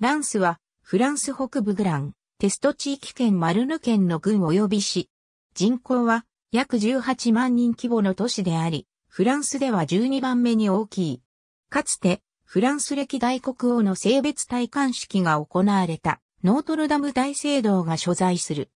ランスは、フランス北部グラン、テスト地域圏マルヌ県の軍及び市。人口は、約18万人規模の都市であり、フランスでは12番目に大きい。かつて、フランス歴代国王の性別体冠式が行われた、ノートルダム大聖堂が所在する。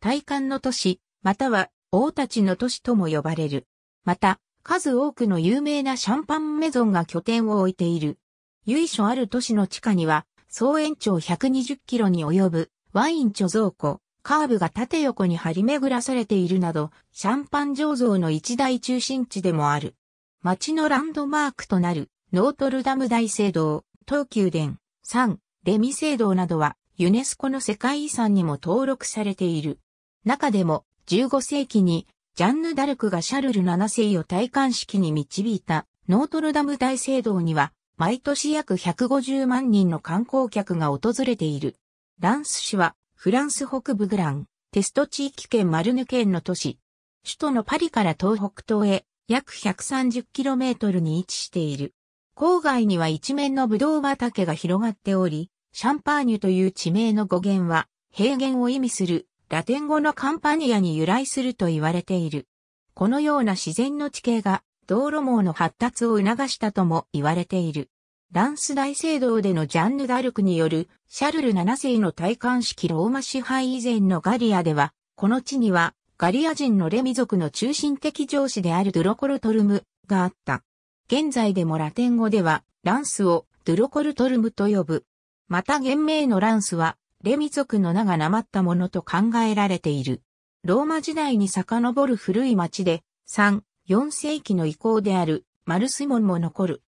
体冠の都市、または、王たちの都市とも呼ばれる。また、数多くの有名なシャンパンメゾンが拠点を置いている。由緒ある都市の地下には、総延長120キロに及ぶワイン貯蔵庫、カーブが縦横に張り巡らされているなど、シャンパン醸造の一大中心地でもある。街のランドマークとなる、ノートルダム大聖堂、東急殿、サン、レミ聖堂などは、ユネスコの世界遺産にも登録されている。中でも、15世紀に、ジャンヌ・ダルクがシャルル7世を戴冠式に導いた、ノートルダム大聖堂には、毎年約150万人の観光客が訪れている。ランス市は、フランス北部グラン、テスト地域圏マルヌ県の都市。首都のパリから東北東へ約 130km に位置している。郊外には一面のブドウ畑が広がっており、シャンパーニュという地名の語源は、平原を意味するラテン語のカンパニアに由来すると言われている。このような自然の地形が道路網の発達を促したとも言われている。ランス大聖堂でのジャンヌ・ダルクによるシャルル7世の戴冠式ローマ支配以前のガリアでは、この地にはガリア人のレミ族の中心的上司であるドゥロコルトルムがあった。現在でもラテン語ではランスをドゥロコルトルムと呼ぶ。また現名のランスはレミ族の名がなまったものと考えられている。ローマ時代に遡る古い町で、3、4世紀の遺構であるマルスモンも残る。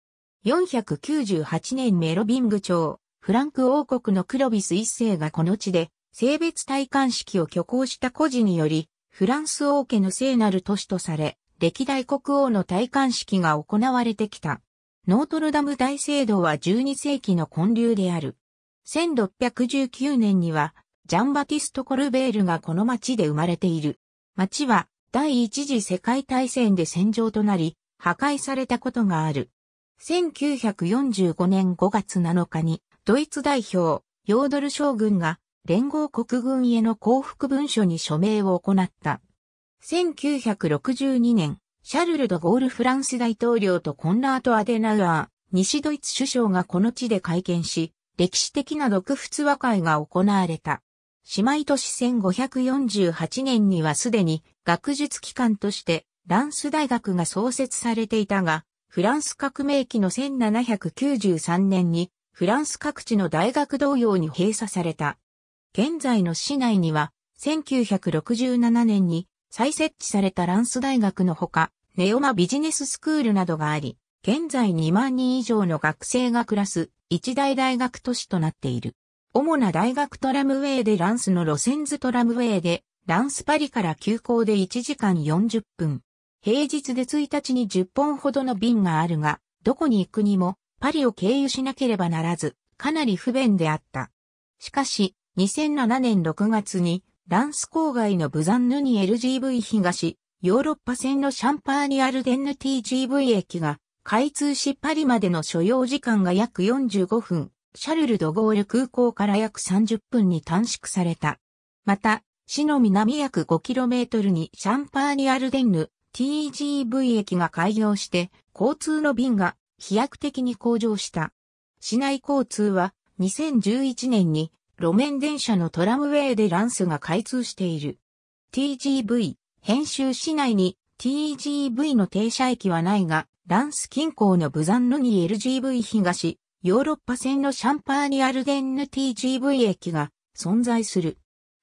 498年メロビング朝、フランク王国のクロビス一世がこの地で性別体感式を挙行した孤児により、フランス王家の聖なる都市とされ、歴代国王の戴冠式が行われてきた。ノートルダム大聖堂は12世紀の建立である。1619年には、ジャンバティスト・コルベールがこの町で生まれている。町は、第一次世界大戦で戦場となり、破壊されたことがある。1945年5月7日に、ドイツ代表、ヨードル将軍が、連合国軍への降伏文書に署名を行った。1962年、シャルル・ド・ゴール・フランス大統領とコンラート・アデナウアー、西ドイツ首相がこの地で会見し、歴史的な独仏和解が行われた。姉妹都市1548年にはすでに学術機関としてランス大学が創設されていたが、フランス革命期の1793年にフランス各地の大学同様に閉鎖された。現在の市内には1967年に再設置されたランス大学のほか、ネオマビジネススクールなどがあり、現在2万人以上の学生が暮らす一大大学都市となっている。主な大学トラムウェイでランスの路線図トラムウェイでランスパリから急行で1時間40分。平日で1日に10本ほどの便があるが、どこに行くにもパリを経由しなければならず、かなり不便であった。しかし、2007年6月に、ランス郊外のブザンヌに LGV 東、ヨーロッパ線のシャンパーニアルデンヌ TGV 駅が、開通しパリまでの所要時間が約45分、シャルル・ド・ゴール空港から約30分に短縮された。また、市の南約 5km にシャンパーニアルデンヌ TGV 駅が開業して、交通の便が飛躍的に向上した。市内交通は2011年に路面電車のトラムウェイでランスが開通している。TGV、編集市内に TGV の停車駅はないが、ランス近郊のブザンヌに LGV 東、ヨーロッパ線のシャンパーニアルデンヌ TGV 駅が存在する。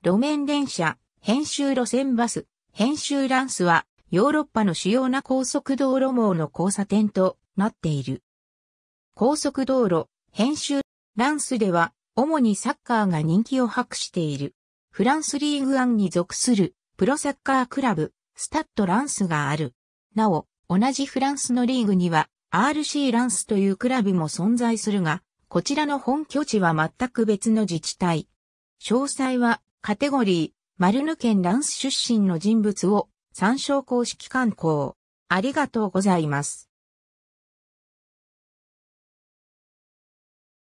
路面電車、編集路線バス、編集ランスは、ヨーロッパの主要な高速道路網の交差点となっている。高速道路、編集ランスでは、主にサッカーが人気を博している。フランスリーグ1に属するプロサッカークラブ、スタッドランスがある。なお、同じフランスのリーグには RC ランスというクラブも存在するが、こちらの本拠地は全く別の自治体。詳細はカテゴリー、マルヌ県ランス出身の人物を参照公式観光。ありがとうございます。